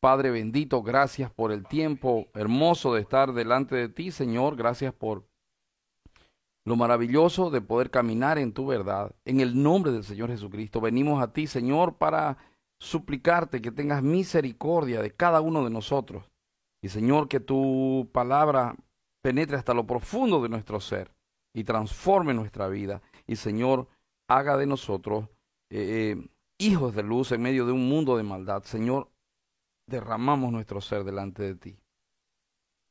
Padre bendito, gracias por el tiempo hermoso de estar delante de ti, Señor. Gracias por lo maravilloso de poder caminar en tu verdad. En el nombre del Señor Jesucristo, venimos a ti, Señor, para suplicarte que tengas misericordia de cada uno de nosotros. Y, Señor, que tu palabra penetre hasta lo profundo de nuestro ser y transforme nuestra vida. Y, Señor, haga de nosotros eh, eh, hijos de luz en medio de un mundo de maldad. Señor, derramamos nuestro ser delante de ti.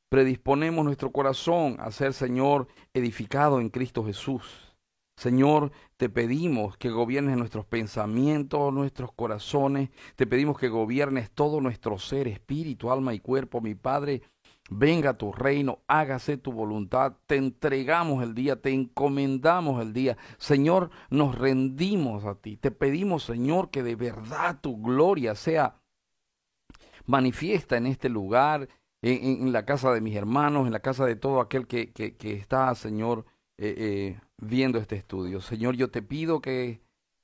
Predisponemos nuestro corazón a ser, Señor, edificado en Cristo Jesús. Señor, te pedimos que gobiernes nuestros pensamientos, nuestros corazones, te pedimos que gobiernes todo nuestro ser, espíritu, alma y cuerpo, mi Padre. Venga a tu reino, hágase tu voluntad, te entregamos el día, te encomendamos el día. Señor, nos rendimos a ti, te pedimos, Señor, que de verdad tu gloria sea manifiesta en este lugar, en, la casa de mis hermanos, en la casa de todo aquel que, que, está, Señor, eh, eh, viendo este estudio. Señor, yo te pido que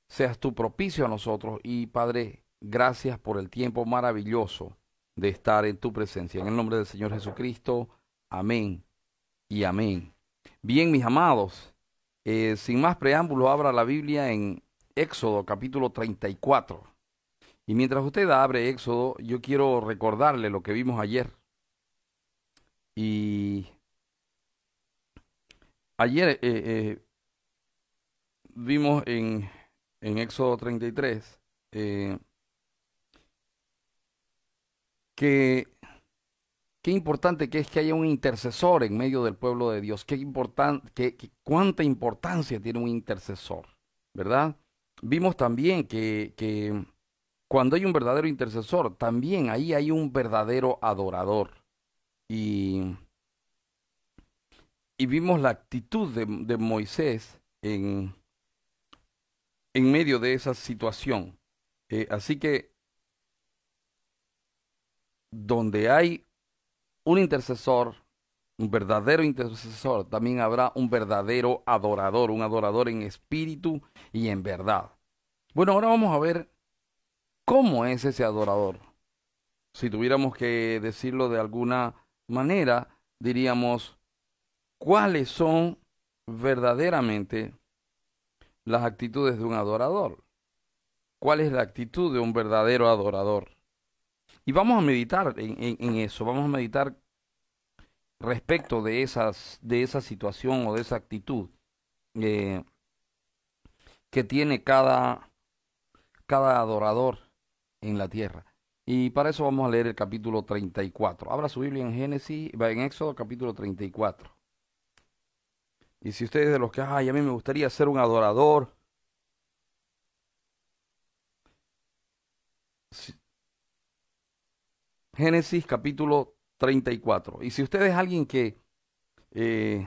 seas tú propicio a nosotros y Padre, gracias por el tiempo maravilloso de estar en tu presencia. En el nombre del Señor Jesucristo, amén y amén. Bien, mis amados, eh, sin más preámbulo, abra la Biblia en Éxodo capítulo 34. Y mientras usted abre Éxodo, yo quiero recordarle lo que vimos ayer. Y ayer eh, eh, vimos en, Éxodo 33 eh, que qué importante que es que haya un intercesor en medio del pueblo de Dios. Qué importante, que, cuánta importancia tiene un intercesor, ¿verdad? Vimos también que cuando hay un verdadero intercesor, también ahí hay un verdadero adorador. Y, y vimos la actitud de, Moisés en, en, medio de esa situación. Eh, así que donde hay un intercesor, un verdadero intercesor, también habrá un verdadero adorador, un adorador en espíritu y en verdad. Bueno, ahora vamos a ver ¿Cómo es ese adorador? Si tuviéramos que decirlo de alguna manera, diríamos, ¿cuáles son verdaderamente las actitudes de un adorador? ¿Cuál es la actitud de un verdadero adorador? Y vamos a meditar en, eso, vamos a meditar respecto de, esas, de esa situación o de esa actitud eh, que tiene cada, cada adorador en la tierra. Y para eso vamos a leer el capítulo 34. Abra su Biblia en Génesis, Va en Éxodo capítulo 34. Y si ustedes de los que, ay, a mí me gustaría ser un adorador, Génesis capítulo 34. Y si usted es alguien que eh,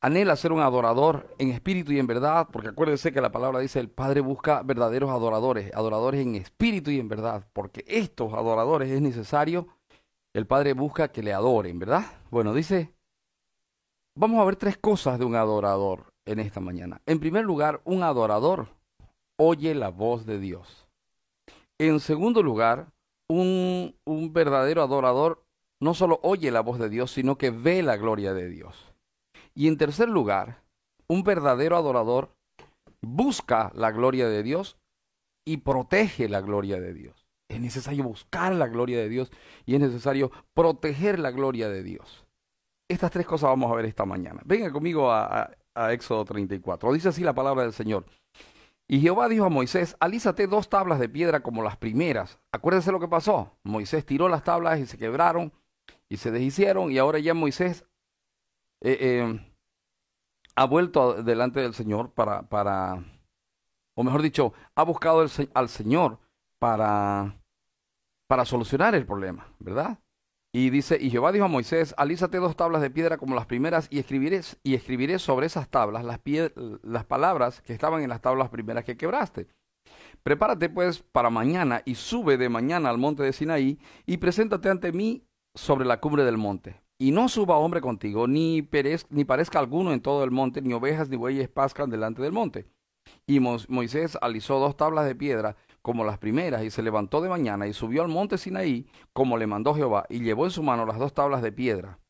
anhela ser un adorador en espíritu y en verdad, porque acuérdense que la palabra dice, el Padre busca verdaderos adoradores, adoradores en espíritu y en verdad, porque estos adoradores es necesario, el Padre busca que le adoren, ¿verdad? Bueno, dice, vamos a ver tres cosas de un adorador en esta mañana. En primer lugar, un adorador oye la voz de Dios. En segundo lugar, un, un verdadero adorador no solo oye la voz de Dios, sino que ve la gloria de Dios. Y en tercer lugar, un verdadero adorador busca la gloria de Dios y protege la gloria de Dios. Es necesario buscar la gloria de Dios y es necesario proteger la gloria de Dios. Estas tres cosas vamos a ver esta mañana. Venga conmigo a, Éxodo 34. Dice así la palabra del Señor. Y Jehová dijo a Moisés, alízate dos tablas de piedra como las primeras. Acuérdese lo que pasó. Moisés tiró las tablas y se quebraron y se deshicieron y ahora ya Moisés eh, eh, ha vuelto delante del Señor para, para o mejor dicho, ha buscado al Señor para, para solucionar el problema, ¿verdad? Y dice, y Jehová dijo a Moisés, alízate dos tablas de piedra como las primeras y escribiré, y escribiré sobre esas tablas las, pie, las palabras que estaban en las tablas primeras que quebraste. Prepárate pues para mañana y sube de mañana al monte de Sinaí y preséntate ante mí sobre la cumbre del monte y no suba hombre contigo, ni, ni parezca alguno en todo el monte, ni ovejas ni bueyes pascan delante del monte. Y Moisés alisó dos tablas de piedra como las primeras, y se levantó de mañana y subió al monte Sinaí, como le mandó Jehová, y llevó en su mano las dos tablas de piedra.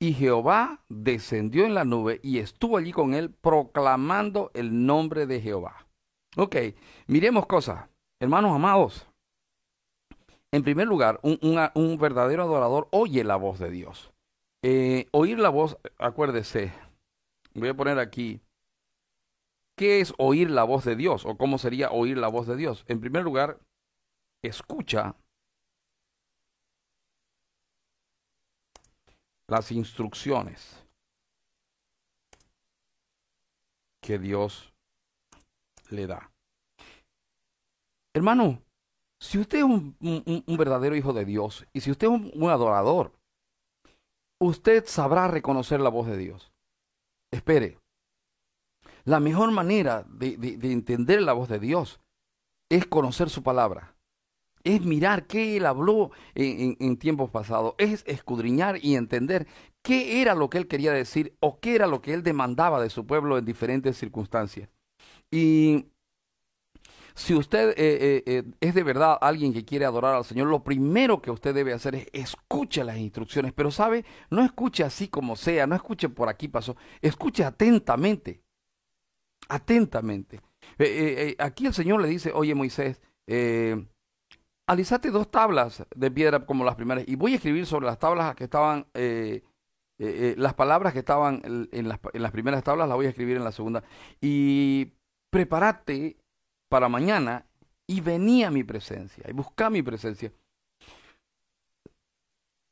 Y Jehová descendió en la nube y estuvo allí con él proclamando el nombre de Jehová. Ok, miremos cosas, hermanos amados. En primer lugar, un, verdadero adorador oye la voz de Dios. Eh, oír la voz, acuérdese, voy a poner aquí, ¿qué es oír la voz de Dios o cómo sería oír la voz de Dios? En primer lugar, escucha las instrucciones que Dios le da. Hermano, si usted es un, verdadero hijo de Dios y si usted es un, adorador, usted sabrá reconocer la voz de Dios. Espere, la mejor manera de, entender la voz de Dios es conocer su palabra, es mirar qué Él habló en, en tiempos pasados, es escudriñar y entender qué era lo que Él quería decir o qué era lo que Él demandaba de su pueblo en diferentes circunstancias. Y si usted eh, eh, eh, es de verdad alguien que quiere adorar al Señor, lo primero que usted debe hacer es escuche las instrucciones, pero sabe, no escuche así como sea, no escuche por aquí pasó, escuche atentamente, atentamente. aquí el Señor le dice, oye Moisés, alisate dos tablas de piedra como las primeras y voy a escribir sobre las tablas que estaban... las palabras que estaban en las, en las, primeras tablas las voy a escribir en la segunda. Y prepárate para mañana y venía mi presencia y buscaba mi presencia.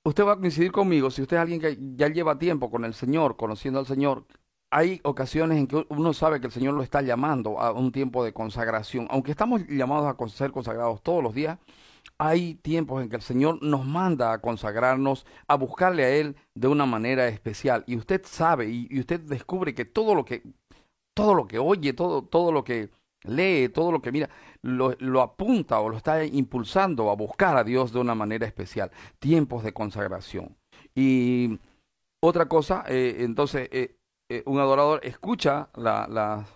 Usted va a coincidir conmigo, si usted es alguien que ya lleva tiempo con el Señor, conociendo al Señor, hay ocasiones en que uno sabe que el Señor lo está llamando a un tiempo de consagración. Aunque estamos llamados a ser consagrados todos los días, hay tiempos en que el Señor nos manda a consagrarnos, a buscarle a Él de una manera especial. Y usted sabe y, y usted descubre que todo lo que, todo lo que oye, todo, todo lo que lee todo lo que mira, lo, apunta o lo está impulsando a buscar a Dios de una manera especial. Tiempos de consagración. Y otra cosa, eh, entonces, eh, eh, un adorador escucha las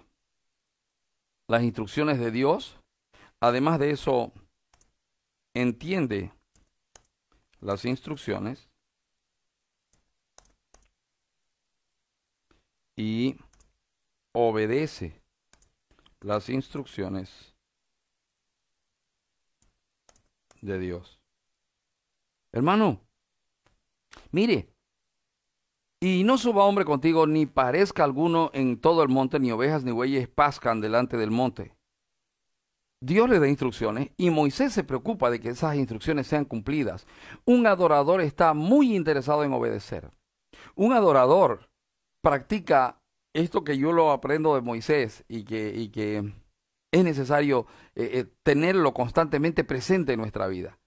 instrucciones de Dios. Además de eso, entiende las instrucciones. Y obedece las instrucciones de Dios. Hermano, mire, y no suba hombre contigo, ni parezca alguno en todo el monte, ni ovejas ni bueyes pascan delante del monte. Dios le da instrucciones y Moisés se preocupa de que esas instrucciones sean cumplidas. Un adorador está muy interesado en obedecer. Un adorador practica esto que yo lo aprendo de Moisés y que, es necesario eh, eh, tenerlo constantemente presente en nuestra vida.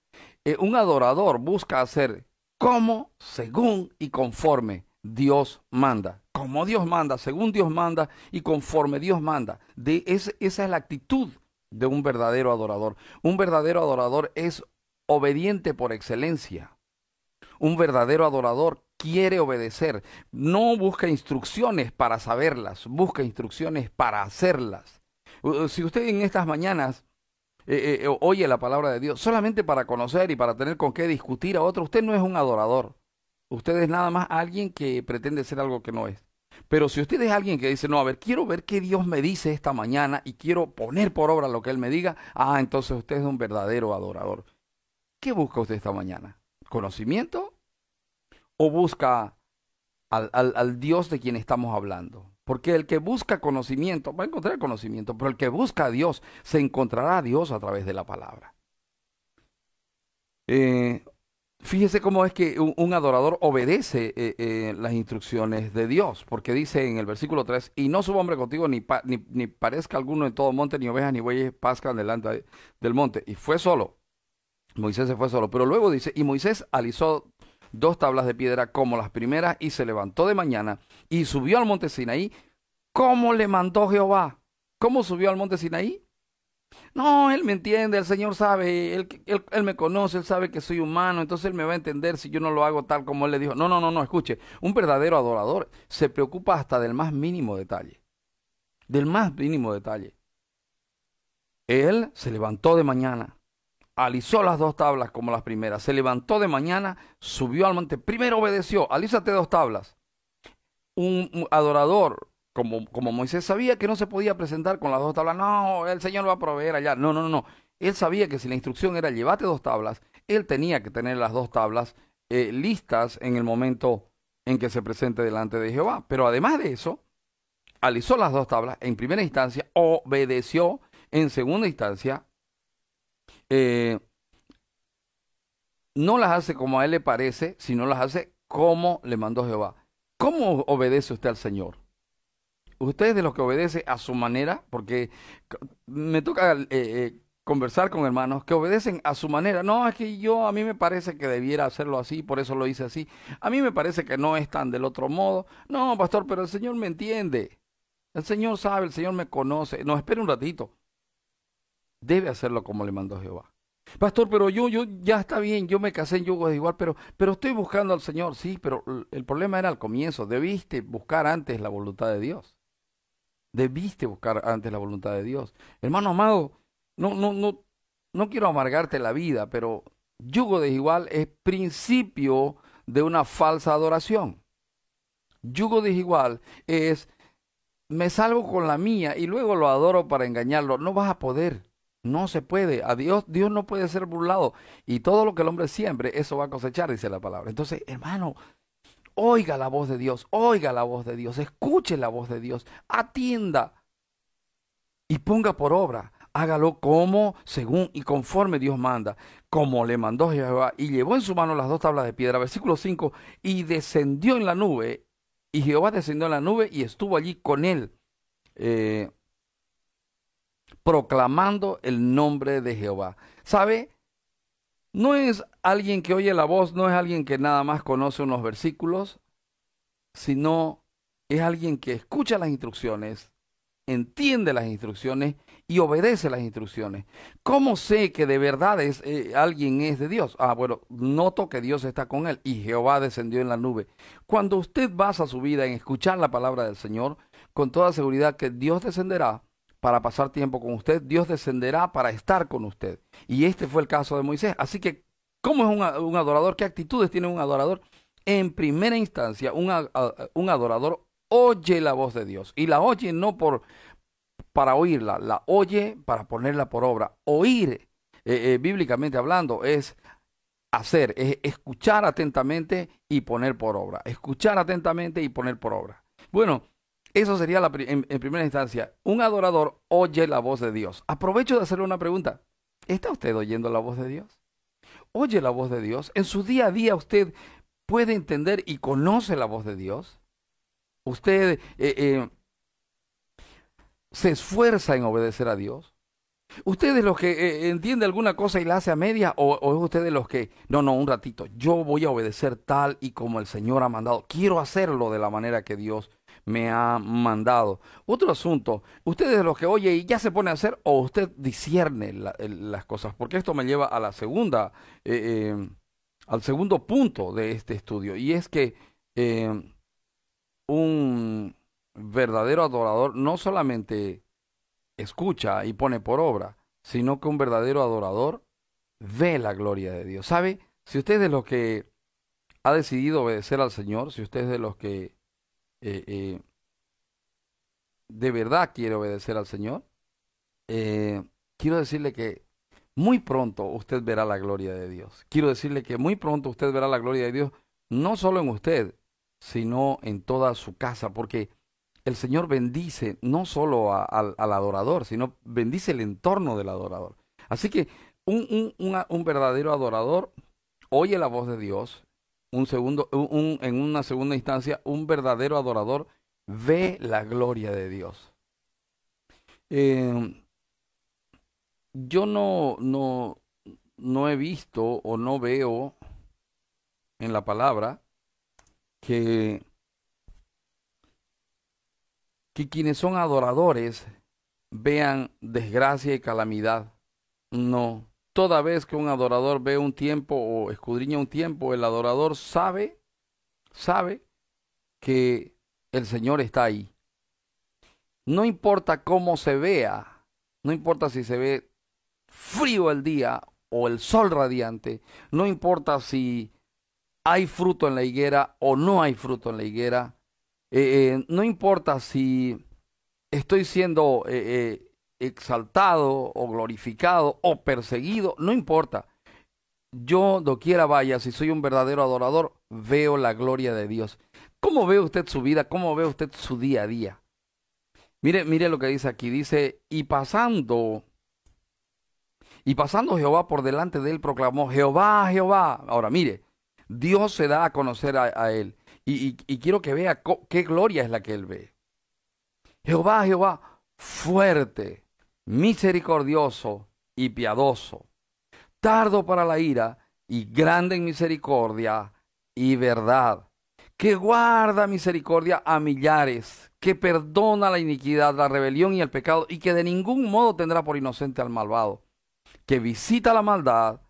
Eh, un adorador busca hacer como, según y conforme Dios manda. Como Dios manda, según Dios manda y conforme Dios manda. De esa es la actitud de un verdadero adorador. Un verdadero adorador es obediente por excelencia. Un verdadero adorador quiere obedecer. No busca instrucciones para saberlas, busca instrucciones para hacerlas. Si usted en estas mañanas eh, eh, eh, oye la palabra de Dios solamente para conocer y para tener con qué discutir a otro, usted no es un adorador. Usted es nada más alguien que pretende ser algo que no es. Pero si usted es alguien que dice, no, a ver, quiero ver qué Dios me dice esta mañana y quiero poner por obra lo que Él me diga, ah, entonces usted es un verdadero adorador. ¿Qué busca usted esta mañana? ¿Conocimiento o busca al, Dios de quien estamos hablando. Porque el que busca conocimiento va a encontrar conocimiento, pero el que busca a Dios se encontrará a Dios a través de la palabra. Eh, fíjese cómo es que un, adorador obedece eh, eh, las instrucciones de Dios, porque dice en el versículo 3, y no suba hombre contigo, ni, ni, ni, parezca alguno en todo monte, ni ovejas, ni bueyes pascan delante del monte. Y fue solo. Moisés se fue solo. Pero luego dice, y Moisés alisó dos tablas de piedra como las primeras, y se levantó de mañana y subió al monte Sinaí, ¿Cómo le mandó Jehová. ¿Cómo subió al monte Sinaí? No, él me entiende, el Señor sabe, él, él, él, me conoce, él sabe que soy humano, entonces él me va a entender si yo no lo hago tal como él le dijo. No, no, no, no, escuche, un verdadero adorador se preocupa hasta del más mínimo detalle, del más mínimo detalle. Él se levantó de mañana, Alizó las dos tablas como las primeras. Se levantó de mañana, subió al monte. Primero obedeció, alízate dos tablas. Un, adorador, como, como Moisés sabía que no se podía presentar con las dos tablas, no, el Señor va a proveer allá. No, no, no, no. Él sabía que si la instrucción era llévate dos tablas, él tenía que tener las dos tablas eh, listas en el momento en que se presente delante de Jehová. Pero además de eso, alisó las dos tablas en primera instancia, obedeció en segunda instancia, eh, no las hace como a él le parece, sino las hace como le mandó Jehová. ¿Cómo obedece usted al Señor? Usted es de los que obedece a su manera, porque me toca eh, eh, conversar con hermanos que obedecen a su manera. No, es que yo, a mí me parece que debiera hacerlo así, por eso lo hice así. A mí me parece que no es tan del otro modo. No, pastor, pero el Señor me entiende. El Señor sabe, el Señor me conoce. No, espere un ratito debe hacerlo como le mandó Jehová. Pastor, pero yo, yo ya está bien, yo me casé en yugo desigual pero, pero estoy buscando al Señor, sí, pero el problema era al comienzo, debiste buscar antes la voluntad de Dios. Debiste buscar antes la voluntad de Dios. Hermano amado, no, no, no, no quiero amargarte la vida, pero yugo desigual es principio de una falsa adoración. Yugo desigual es me salgo con la mía y luego lo adoro para engañarlo. No vas a poder. No se puede. A Dios, Dios no puede ser burlado. Y todo lo que el hombre siembre, eso va a cosechar, dice la palabra. Entonces, hermano, oiga la voz de Dios, oiga la voz de Dios, escuche la voz de Dios, atienda y ponga por obra. Hágalo como, según y conforme Dios manda, como le mandó Jehová, y llevó en su mano las dos tablas de piedra, versículo 5, y descendió en la nube, y Jehová descendió en la nube y estuvo allí con él. Eh, proclamando el nombre de Jehová. ¿Sabe? No es alguien que oye la voz, no es alguien que nada más conoce unos versículos, sino es alguien que escucha las instrucciones, entiende las instrucciones y obedece las instrucciones. ¿Cómo sé que de verdad es, eh, alguien es de Dios? Ah, bueno, noto que Dios está con él y Jehová descendió en la nube. Cuando usted basa su vida en escuchar la palabra del Señor, con toda seguridad que Dios descenderá para pasar tiempo con usted, Dios descenderá para estar con usted. Y este fue el caso de Moisés. Así que, ¿cómo es un, adorador? ¿Qué actitudes tiene un adorador? En primera instancia, un, adorador oye la voz de Dios. Y la oye no por, para oírla, la oye para ponerla por obra. Oír, eh, eh, bíblicamente hablando, es hacer, es escuchar atentamente y poner por obra. Escuchar atentamente y poner por obra. Bueno, eso sería la en, primera instancia. Un adorador oye la voz de Dios. Aprovecho de hacerle una pregunta. ¿Está usted oyendo la voz de Dios? ¿Oye la voz de Dios? ¿En su día a día usted puede entender y conoce la voz de Dios? ¿Usted eh, eh, se esfuerza en obedecer a Dios? ¿Usted es los que eh, entiende alguna cosa y la hace a media? ¿O, es usted los que, no, no, un ratito, yo voy a obedecer tal y como el Señor ha mandado? Quiero hacerlo de la manera que Dios me ha mandado. Otro asunto, usted es los que oye y ya se pone a hacer o usted discierne las cosas, porque esto me lleva a la segunda, eh, eh, al segundo punto de este estudio, y es que eh, un verdadero adorador no solamente escucha y pone por obra, sino que un verdadero adorador ve la gloria de Dios. ¿Sabe? Si usted es de los que ha decidido obedecer al Señor, si usted es de los que eh, eh, de verdad quiere obedecer al Señor, eh, quiero decirle que muy pronto usted verá la gloria de Dios. Quiero decirle que muy pronto usted verá la gloria de Dios, no solo en usted, sino en toda su casa, porque el Señor bendice no solo al adorador, sino bendice el entorno del adorador. Así que un verdadero adorador oye la voz de Dios, un segundo, en una segunda instancia, un verdadero adorador ve la gloria de Dios. Em, yo no, no, he visto o no veo en la palabra que, que quienes son adoradores vean desgracia y calamidad. No. Toda vez que un adorador ve un tiempo o escudriña un tiempo, el adorador sabe, sabe que el Señor está ahí. No importa cómo se vea, no importa si se ve frío el día o el sol radiante, no importa si hay fruto en la higuera o no hay fruto en la higuera, eh, eh, no importa si estoy siendo eh, exaltado o glorificado o perseguido, no importa. Yo, doquiera vaya, si soy un verdadero adorador, veo la gloria de Dios. ¿Cómo ve usted su vida? ¿Cómo ve usted su día a día? Mire, mire lo que dice aquí. Dice, y pasando, y pasando Jehová por delante de él, proclamó, Jehová, Jehová. Ahora, mire, Dios se da a conocer a, él. y, quiero que vea qué gloria es la que él ve. Jehová, Jehová, fuerte misericordioso y piadoso, tardo para la ira y grande en misericordia y verdad, que guarda misericordia a millares, que perdona la iniquidad, la rebelión y el pecado, y que de ningún modo tendrá por inocente al malvado, que visita la maldad,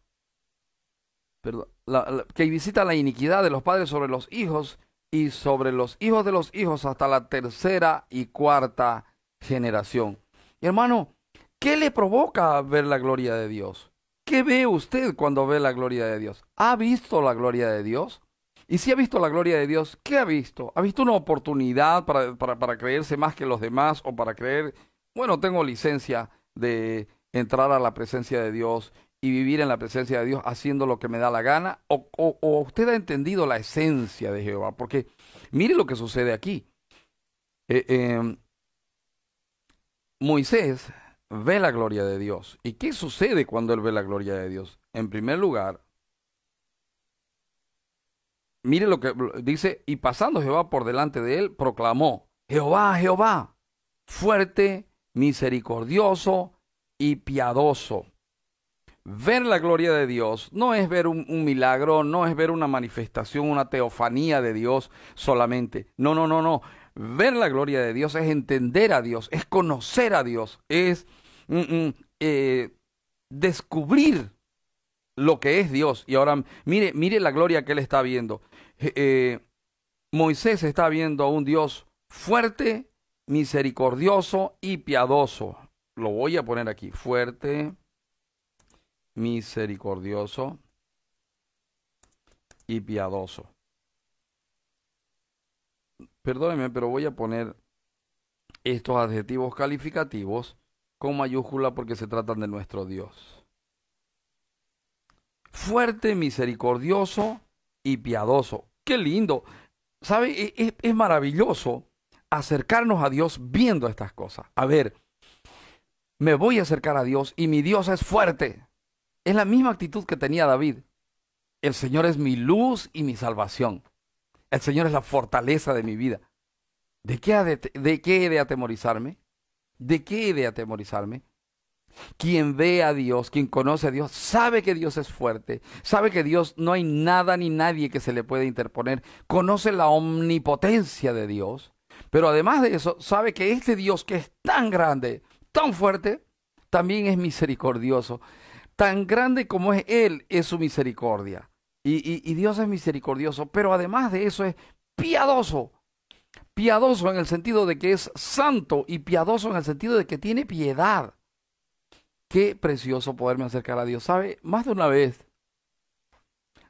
que visita la iniquidad de los padres sobre los hijos y sobre los hijos de los hijos hasta la tercera y cuarta generación. hermano, ¿Qué le provoca ver la gloria de Dios? ¿Qué ve usted cuando ve la gloria de Dios? ¿Ha visto la gloria de Dios? Y si ha visto la gloria de Dios, ¿qué ha visto? ¿Ha visto una oportunidad para, creerse más que los demás o para creer, bueno, tengo licencia de entrar a la presencia de Dios y vivir en la presencia de Dios haciendo lo que me da la gana? ¿O, usted ha entendido la esencia de Jehová? Porque mire lo que sucede aquí. Eh, em, Moisés ve la gloria de Dios. ¿Y qué sucede cuando él ve la gloria de Dios? En primer lugar, mire lo que dice, y pasando Jehová por delante de él, proclamó, Jehová, Jehová, fuerte, misericordioso y piadoso. Ver la gloria de Dios no es ver un, un, milagro, no es ver una manifestación, una teofanía de Dios solamente. No, no, no, no. Ver la gloria de Dios es entender a Dios, es conocer a Dios, es Mm, mm, eh, descubrir lo que es Dios. Y ahora mire, mire la gloria que él está viendo. Eh, Moisés está viendo a un Dios fuerte, misericordioso y piadoso. Lo voy a poner aquí. Fuerte, misericordioso y piadoso. Perdóneme, pero voy a poner estos adjetivos calificativos con mayúscula porque se tratan de nuestro Dios. Fuerte, misericordioso y piadoso. Qué lindo. ¿Sabe? E, e, es, maravilloso acercarnos a Dios viendo estas cosas. A ver, me voy a acercar a Dios y mi Dios es fuerte. Es la misma actitud que tenía David. El Señor es mi luz y mi salvación. El Señor es la fortaleza de mi vida. ¿De qué, de qué he de atemorizarme? ¿De qué he de atemorizarme? Quien ve a Dios, quien conoce a Dios, sabe que Dios es fuerte, sabe que Dios no hay nada ni nadie que se le pueda interponer, conoce la omnipotencia de Dios, pero además de eso, sabe que este Dios que es tan grande, tan fuerte, también es misericordioso. Tan grande como es Él es su misericordia. Y, y Dios es misericordioso, pero además de eso es piadoso piadoso en el sentido de que es santo y piadoso en el sentido de que tiene piedad. Qué precioso poderme acercar a Dios. ¿Sabe? Más de una vez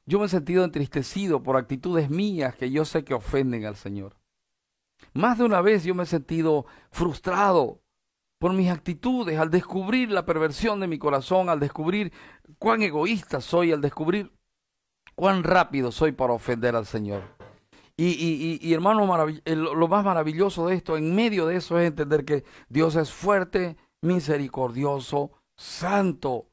yo me he sentido entristecido por actitudes mías que yo sé que ofenden al Señor. Más de una vez yo me he sentido frustrado por mis actitudes al descubrir la perversión de mi corazón, al descubrir cuán egoísta soy, al descubrir cuán rápido soy para ofender al Señor. Y, hermano, eh, lo más maravilloso de esto, en medio de eso, es entender que Dios es fuerte, misericordioso, santo.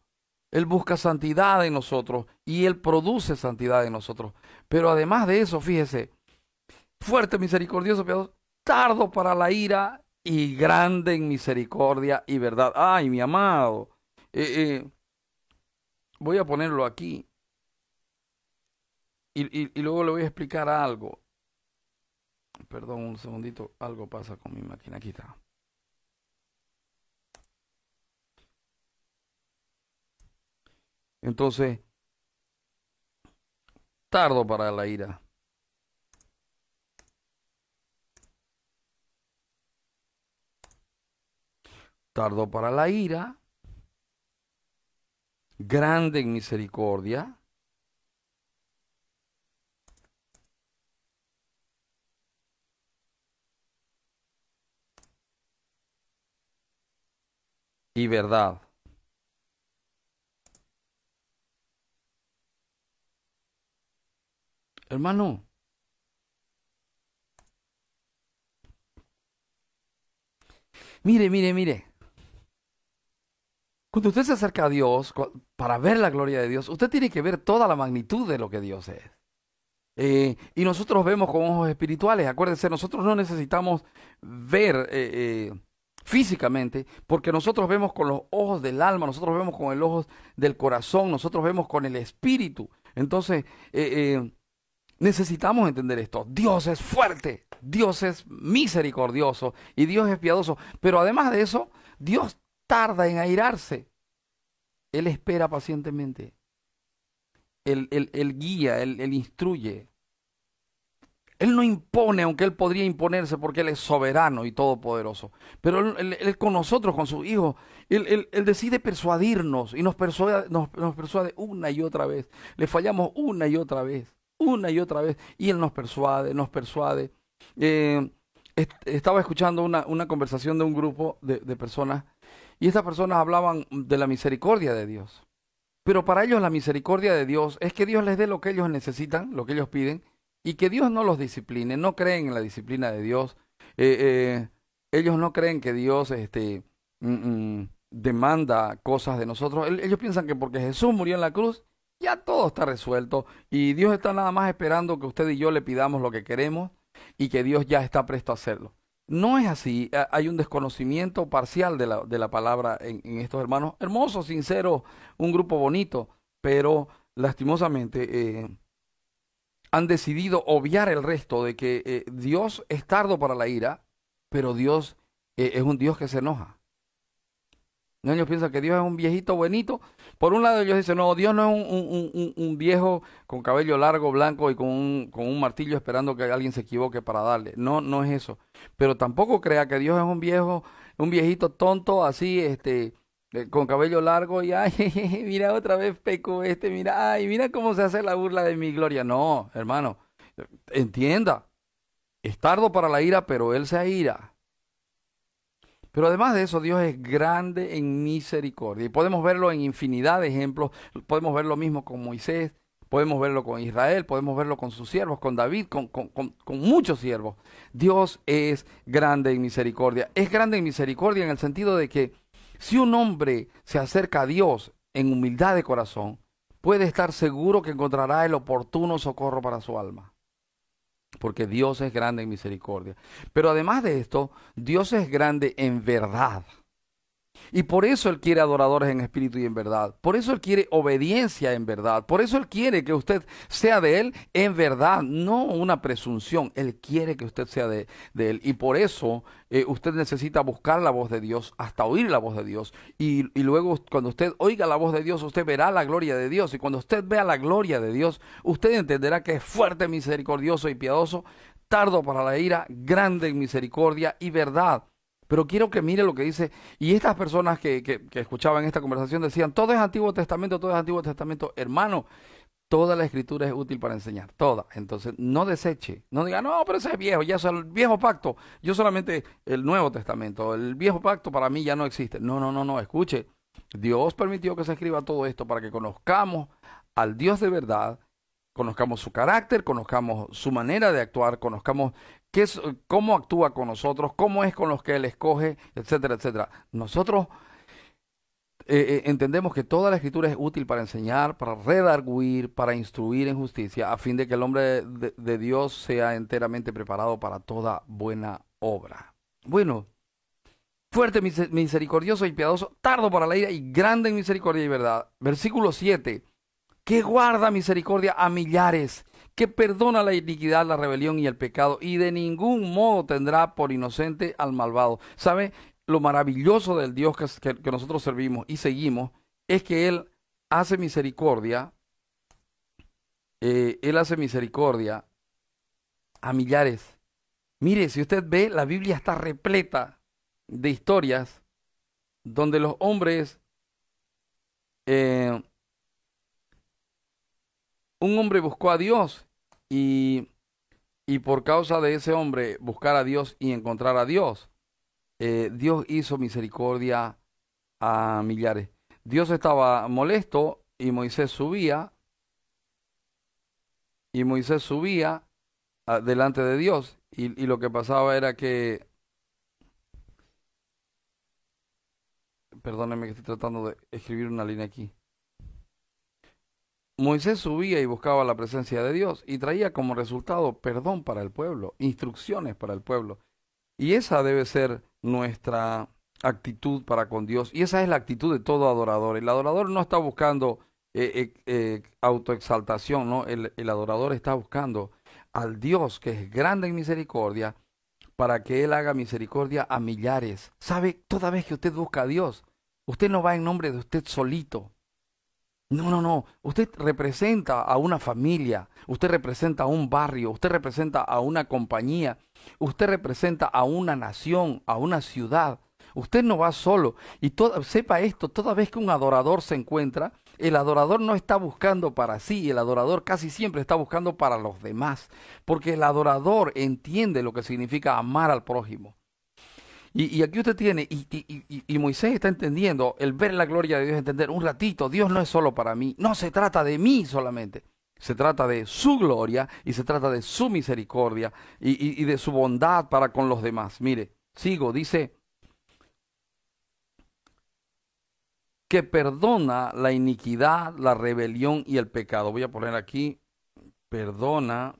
Él busca santidad en nosotros y Él produce santidad en nosotros. Pero además de eso, fíjese, fuerte, misericordioso, tardo para la ira y grande en misericordia y verdad. Ay, mi amado. Eh, eh, voy a ponerlo aquí y luego le voy a explicar algo. Perdón, un segundito. Algo pasa con mi máquina. Aquí está. Entonces, tardo para la ira. Tardo para la ira. Grande en misericordia. y verdad. Hermano, mire, mire, mire. Cuando usted se acerca a Dios para ver la gloria de Dios, usted tiene que ver toda la magnitud de lo que Dios es. Eh, y nosotros vemos con ojos espirituales. Acuérdense, nosotros no necesitamos ver eh, eh, físicamente, porque nosotros vemos con los ojos del alma, nosotros vemos con el ojo del corazón, nosotros vemos con el espíritu. Entonces, eh, eh, necesitamos entender esto. Dios es fuerte, Dios es misericordioso y Dios es piadoso. Pero además de eso, Dios tarda en airarse. Él espera pacientemente. Él, guía, él instruye, él no impone, aunque Él podría imponerse porque Él es soberano y todopoderoso. Pero Él, con nosotros, con sus hijos, él, decide persuadirnos y nos persuade, nos, persuade una y otra vez. Le fallamos una y otra vez, una y otra vez. Y Él nos persuade, nos persuade. Eh, estaba escuchando una, conversación de un grupo de personas y estas personas hablaban de la misericordia de Dios. Pero para ellos la misericordia de Dios es que Dios les dé lo que ellos necesitan, lo que ellos piden, y que Dios no los discipline, no creen en la disciplina de Dios. Eh, eh, ellos no creen que Dios este, mm, mm, demanda cosas de nosotros. Ellos piensan que porque Jesús murió en la cruz, ya todo está resuelto y Dios está nada más esperando que usted y yo le pidamos lo que queremos y que Dios ya está presto a hacerlo. No es así, hay un desconocimiento parcial de la, de la palabra en, estos hermanos. Hermosos, sinceros, un grupo bonito, pero lastimosamente eh, han decidido obviar el resto de que eh, Dios es tardo para la ira, pero Dios eh, es un Dios que se enoja. No, ellos piensan que Dios es un viejito bonito. Por un lado ellos dicen, no, Dios no es un, viejo con cabello largo, blanco y con, con un, martillo esperando que alguien se equivoque para darle. No, no es eso. Pero tampoco crea que Dios es un viejo, un viejito tonto así, este, eh, con cabello largo y ay, mira otra vez peco este, mira, ay, mira cómo se hace la burla de mi gloria. No, hermano, entienda, es tardo para la ira, pero él se ira. Pero además de eso, Dios es grande en misericordia. Y podemos verlo en infinidad de ejemplos. Podemos ver lo mismo con Moisés, podemos verlo con Israel, podemos verlo con sus siervos, con David, con, muchos siervos. Dios es grande en misericordia. Es grande en misericordia en el sentido de que si un hombre se acerca a Dios en humildad de corazón, puede estar seguro que encontrará el oportuno socorro para su alma. Porque Dios es grande en misericordia. Pero además de esto, Dios es grande en verdad. Y por eso Él quiere adoradores en espíritu y en verdad. Por eso Él quiere obediencia en verdad. Por eso Él quiere que usted sea de Él en verdad, no una presunción. Él quiere que usted sea de, Él. Y por eso eh, usted necesita buscar la voz de Dios hasta oír la voz de Dios. Y, y luego cuando usted oiga la voz de Dios, usted verá la gloria de Dios. Y cuando usted vea la gloria de Dios, usted entenderá que es fuerte, misericordioso y piadoso, tardo para la ira, grande en misericordia y verdad pero quiero que mire lo que dice. Y estas personas que, que, escuchaban esta conversación decían, todo es Antiguo Testamento, todo es Antiguo Testamento. Hermano, toda la escritura es útil para enseñar, toda. Entonces, no deseche, no diga, no, pero ese es viejo, ya es el viejo pacto, yo solamente el Nuevo Testamento, el viejo pacto para mí ya no existe. No, no, no, no, escuche, Dios permitió que se escriba todo esto para que conozcamos al Dios de verdad, conozcamos su carácter, conozcamos su manera de actuar, conozcamos cómo actúa con nosotros, cómo es con los que él escoge, etcétera, etcétera. Nosotros eh, eh, entendemos que toda la escritura es útil para enseñar, para redarguir, para instruir en justicia, a fin de que el hombre de, Dios sea enteramente preparado para toda buena obra. Bueno, fuerte, misericordioso y piadoso, tardo para la ira y grande en misericordia y verdad. Versículo 7. Que guarda misericordia a millares que perdona la iniquidad, la rebelión y el pecado, y de ningún modo tendrá por inocente al malvado. ¿Sabe? Lo maravilloso del Dios que, que, nosotros servimos y seguimos es que Él hace misericordia, eh, Él hace misericordia a millares. Mire, si usted ve, la Biblia está repleta de historias donde los hombres, eh, un hombre buscó a Dios y, por causa de ese hombre buscar a Dios y encontrar a Dios. Eh, Dios hizo misericordia a millares. Dios estaba molesto y Moisés subía y Moisés subía ah, delante de Dios y, y lo que pasaba era que perdónenme que estoy tratando de escribir una línea aquí. Moisés subía y buscaba la presencia de Dios y traía como resultado perdón para el pueblo, instrucciones para el pueblo. Y esa debe ser nuestra actitud para con Dios. Y esa es la actitud de todo adorador. El adorador no está buscando eh, eh, eh, autoexaltación, ¿no? El, el adorador está buscando al Dios que es grande en misericordia para que Él haga misericordia a millares. ¿Sabe? Toda vez que usted busca a Dios, usted no va en nombre de usted solito. No, no, no. Usted representa a una familia, usted representa a un barrio, usted representa a una compañía, usted representa a una nación, a una ciudad. Usted no va solo. Y toda, sepa esto, toda vez que un adorador se encuentra, el adorador no está buscando para sí, el adorador casi siempre está buscando para los demás, porque el adorador entiende lo que significa amar al prójimo. Y, aquí usted tiene, y, y, Moisés está entendiendo el ver la gloria de Dios, entender un ratito, Dios no es solo para mí, no se trata de mí solamente, se trata de su gloria y se trata de su misericordia y de su bondad para con los demás. Mire, sigo, dice que perdona la iniquidad, la rebelión y el pecado. Voy a poner aquí, perdona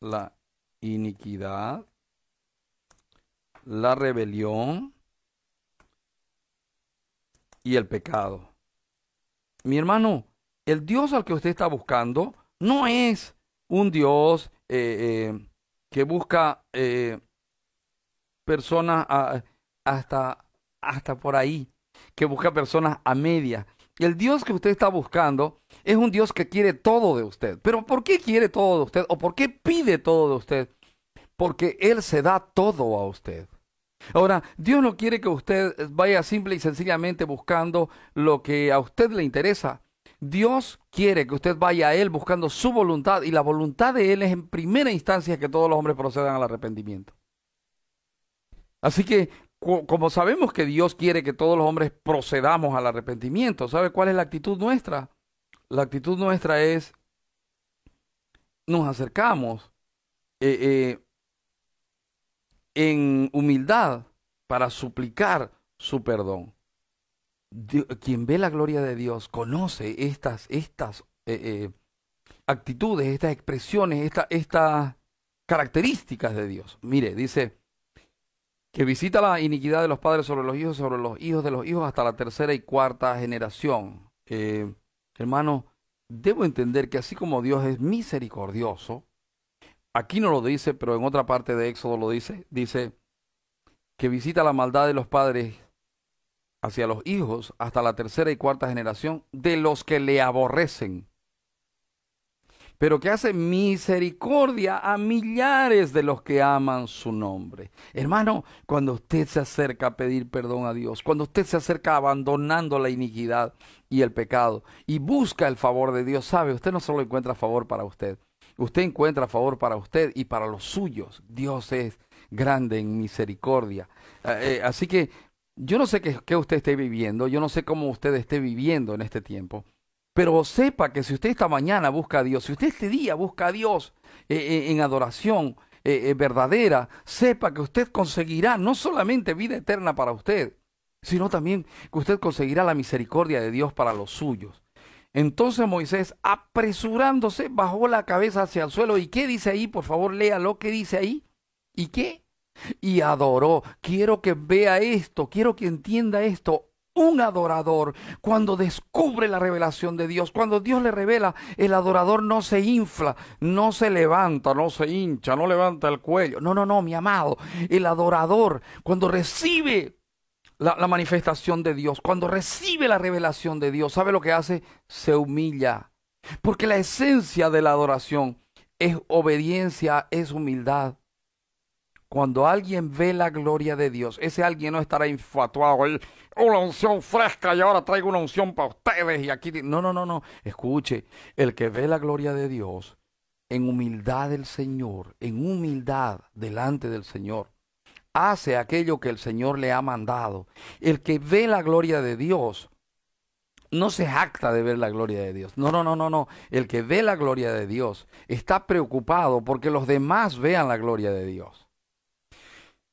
la iniquidad, la rebelión y el pecado. Mi hermano, el Dios al que usted está buscando no es un Dios eh, eh, que busca eh, personas hasta, hasta por ahí, que busca personas a media. El Dios que usted está buscando es un Dios que quiere todo de usted. Pero ¿por qué quiere todo de usted? ¿O por qué pide todo de usted? Porque Él se da todo a usted. Ahora, Dios no quiere que usted vaya simple y sencillamente buscando lo que a usted le interesa. Dios quiere que usted vaya a Él buscando su voluntad y la voluntad de Él es en primera instancia que todos los hombres procedan al arrepentimiento. Así que, como sabemos que Dios quiere que todos los hombres procedamos al arrepentimiento, ¿sabe cuál es la actitud nuestra? La actitud nuestra es, nos acercamos, eh, eh, en humildad para suplicar su perdón. quien ve la gloria de Dios conoce estas, estas eh, eh, actitudes, estas expresiones, estas características de Dios. Mire, dice que visita la iniquidad de los padres sobre los hijos, sobre los hijos de los hijos hasta la tercera y cuarta generación. Eh, hermano, debo entender que así como Dios es misericordioso, aquí no lo dice, pero en otra parte de Éxodo lo dice, dice que visita la maldad de los padres hacia los hijos hasta la tercera y cuarta generación de los que le aborrecen, pero que hace misericordia a millares de los que aman su nombre. Hermano, cuando usted se acerca a pedir perdón a Dios, cuando usted se acerca abandonando la iniquidad y el pecado y busca el favor de Dios, sabe, usted no solo encuentra favor para usted, Usted encuentra favor para usted y para los suyos. Dios es grande en misericordia. Ah, eh, así que yo no sé qué, usted esté viviendo, yo no sé cómo usted esté viviendo en este tiempo. Pero sepa que si usted esta mañana busca a Dios, si usted este día busca a Dios eh, eh, en adoración verdadera, sepa que usted conseguirá no solamente vida eterna para usted, sino también que usted conseguirá la misericordia de Dios para los suyos. Entonces Moisés, apresurándose, bajó la cabeza hacia el suelo. ¿Y qué dice ahí? Por favor, lea lo que dice ahí. ¿Y qué? Y adoró. Quiero que vea esto, quiero que entienda esto. Un adorador, cuando descubre la revelación de Dios, cuando Dios le revela, el adorador no se infla, no se levanta, no se hincha, no levanta el cuello. No, no, no, mi amado. El adorador, cuando recibe la, manifestación de Dios, cuando recibe la revelación de Dios, ¿sabe lo que hace? Se humilla. Porque la esencia de la adoración es obediencia, es humildad. Cuando alguien ve la gloria de Dios, ese alguien no estará infatuado. una unción fresca y ahora traigo una unción para ustedes y aquí. No, no, no, no. Escuche, el que ve la gloria de Dios en humildad del Señor, en humildad delante del Señor, hace aquello que el Señor le ha mandado. El que ve la gloria de Dios no se jacta de ver la gloria de Dios. No, no, no, no, no. El que ve la gloria de Dios está preocupado porque los demás vean la gloria de Dios.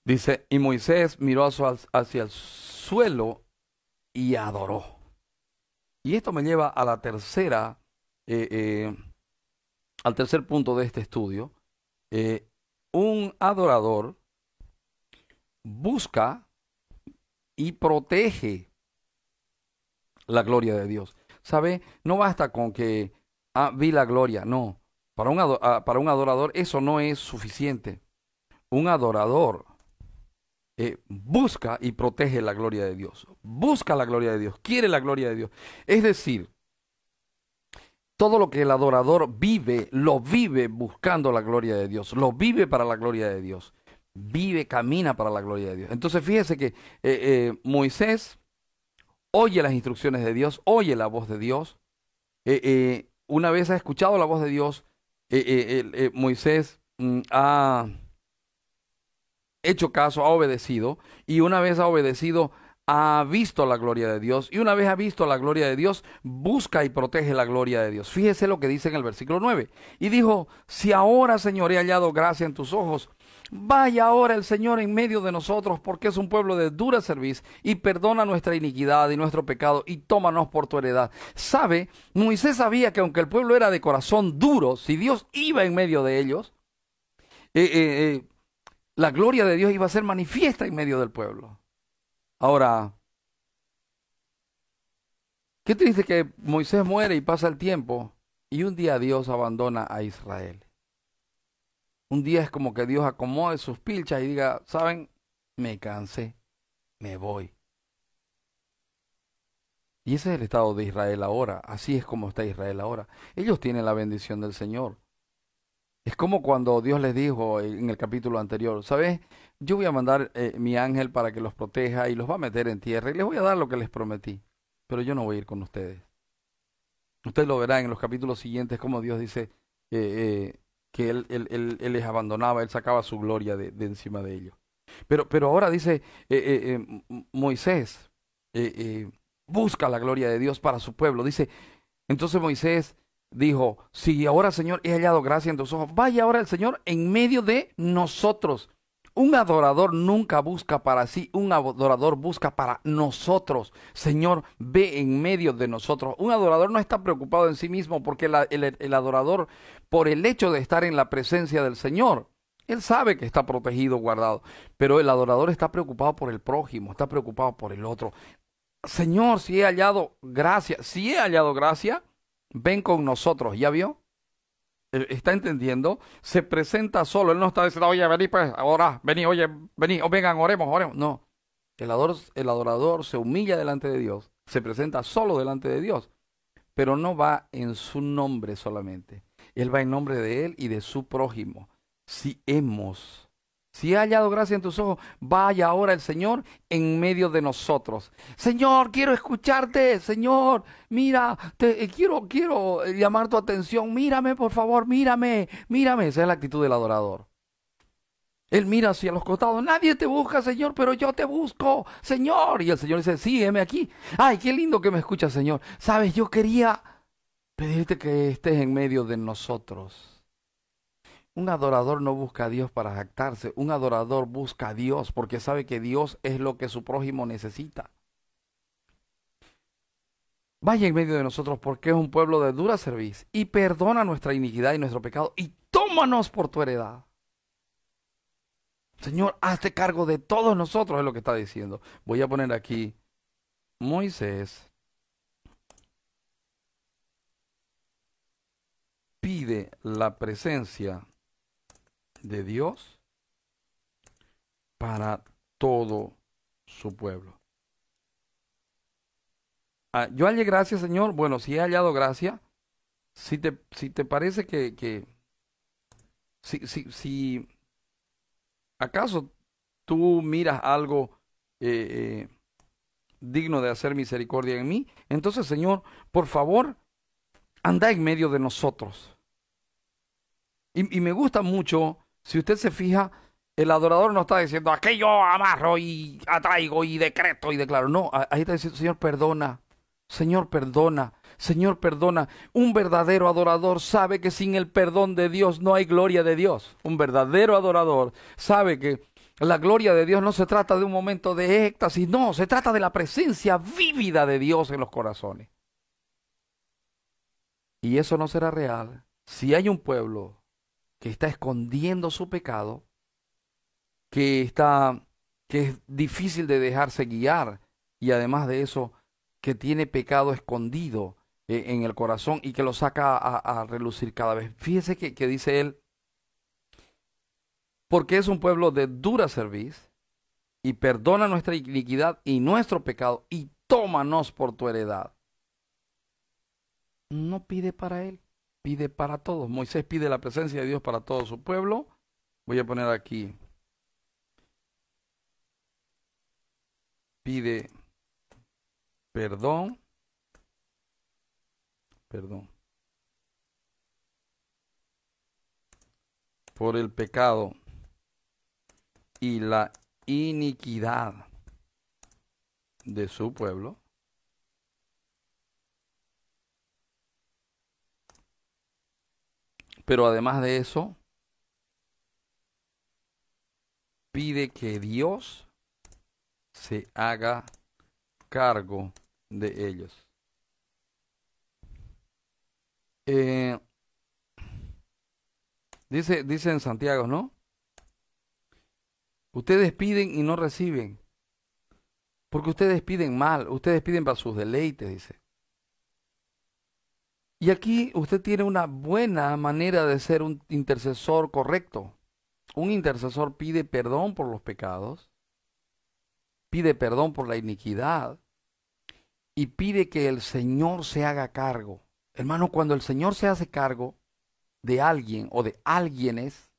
Dice, y Moisés miró hacia el suelo y adoró. Y esto me lleva a la tercera, eh, eh, al tercer punto de este estudio. Eh, un adorador busca y protege la gloria de Dios. ¿Sabe? No basta con que ah, vi la gloria, no. Para un, ah, para un adorador eso no es suficiente. Un adorador eh, busca y protege la gloria de Dios. Busca la gloria de Dios, quiere la gloria de Dios. Es decir, todo lo que el adorador vive, lo vive buscando la gloria de Dios, lo vive para la gloria de Dios vive, camina para la gloria de Dios. Entonces fíjese que eh, eh, Moisés oye las instrucciones de Dios, oye la voz de Dios. Eh, una vez ha escuchado la voz de Dios, Moisés mm, ha hecho caso, ha obedecido, y una vez ha obedecido, ha visto la gloria de Dios, y una vez ha visto la gloria de Dios, busca y protege la gloria de Dios. Fíjese lo que dice en el versículo 9. Y dijo, si ahora, Señor, he hallado gracia en tus ojos, Vaya ahora el Señor en medio de nosotros, porque es un pueblo de dura serviz, y perdona nuestra iniquidad y nuestro pecado, y tómanos por tu heredad. Sabe, Moisés sabía que aunque el pueblo era de corazón duro, si Dios iba en medio de ellos, eh, eh, eh, la gloria de Dios iba a ser manifiesta en medio del pueblo. Ahora, qué triste que Moisés muere y pasa el tiempo, y un día Dios abandona a Israel. Un día es como que Dios acomode sus pilchas y diga, ¿saben? Me cansé, me voy. Y ese es el estado de Israel ahora. Así es como está Israel ahora. Ellos tienen la bendición del Señor. Es como cuando Dios les dijo en el capítulo anterior, ¿sabes? Yo voy a mandar eh, mi ángel para que los proteja y los va a meter en tierra y les voy a dar lo que les prometí, pero yo no voy a ir con ustedes. Ustedes lo verán en los capítulos siguientes como Dios dice, eh, eh, que él, les abandonaba, él sacaba su gloria de, encima de ellos. Pero, pero ahora dice eh, eh, eh, Moisés, busca la gloria de Dios para su pueblo. Dice, entonces Moisés dijo, si ahora Señor he hallado gracia en tus ojos, vaya ahora el Señor en medio de nosotros un adorador nunca busca para sí, un adorador busca para nosotros. Señor, ve en medio de nosotros. Un adorador no está preocupado en sí mismo porque el, el adorador, por el hecho de estar en la presencia del Señor, él sabe que está protegido, guardado, pero el adorador está preocupado por el prójimo, está preocupado por el otro. Señor, si he hallado gracia, si he hallado gracia, ven con nosotros, ¿ya vio? Eh, está entendiendo, se presenta solo. Él no está diciendo, oye, vení, pues, ahora, vení, oye, vení, o oh, vengan, oremos, oremos. No. El adorador, el adorador se humilla delante de Dios, se presenta solo delante de Dios, pero no va en su nombre solamente. Él va en nombre de Él y de su prójimo. Si hemos si ha hallado gracia en tus ojos, vaya ahora el Señor en medio de nosotros. Señor, quiero escucharte, Señor. Mira, te eh, quiero quiero eh, llamar tu atención. Mírame, por favor, mírame, mírame. Esa es la actitud del adorador. Él mira hacia los costados. Nadie te busca, Señor, pero yo te busco, Señor. Y el Señor dice, sígueme aquí. Ay, qué lindo que me escuchas, Señor. Sabes, yo quería pedirte que estés en medio de nosotros. Un adorador no busca a Dios para jactarse, un adorador busca a Dios porque sabe que Dios es lo que su prójimo necesita. Vaya en medio de nosotros porque es un pueblo de dura serviz. y perdona nuestra iniquidad y nuestro pecado y tómanos por tu heredad. Señor, hazte cargo de todos nosotros, es lo que está diciendo. Voy a poner aquí Moisés pide la presencia de Dios para todo su pueblo. Ah, yo hallé gracia, Señor. Bueno, si he hallado gracia, si te, si te parece que, si, si, si, acaso tú miras algo eh, eh, digno de hacer misericordia en mí, entonces, Señor, por favor, anda en medio de nosotros. y me gusta mucho si usted se fija, el adorador no está diciendo, aquello, amarro y atraigo y decreto y declaro. No, ahí está diciendo, Señor, perdona. Señor, perdona. Señor, perdona. Un verdadero adorador sabe que sin el perdón de Dios no hay gloria de Dios. Un verdadero adorador sabe que la gloria de Dios no se trata de un momento de éxtasis, no, se trata de la presencia vívida de Dios en los corazones. Y eso no será real si hay un pueblo que está escondiendo su pecado, que está que es difícil de dejarse guiar y además de eso que tiene pecado escondido eh, en el corazón y que lo saca a, relucir cada vez. Fíjese que, dice él, porque es un pueblo de dura cerviz y perdona nuestra iniquidad y nuestro pecado y tómanos por tu heredad. No pide para él pide para todos. Moisés pide la presencia de Dios para todo su pueblo. Voy a poner aquí. Pide perdón. Perdón. Por el pecado y la iniquidad de su pueblo. Pero además de eso, pide que Dios se haga cargo de ellos. Eh, dice, dice en Santiago, ¿no? Ustedes piden y no reciben. Porque ustedes piden mal, ustedes piden para sus deleites, dice. Y aquí usted tiene una buena manera de ser un intercesor correcto. Un intercesor pide perdón por los pecados, pide perdón por la iniquidad y pide que el Señor se haga cargo. Hermano, cuando el Señor se hace cargo de alguien o de alguienes,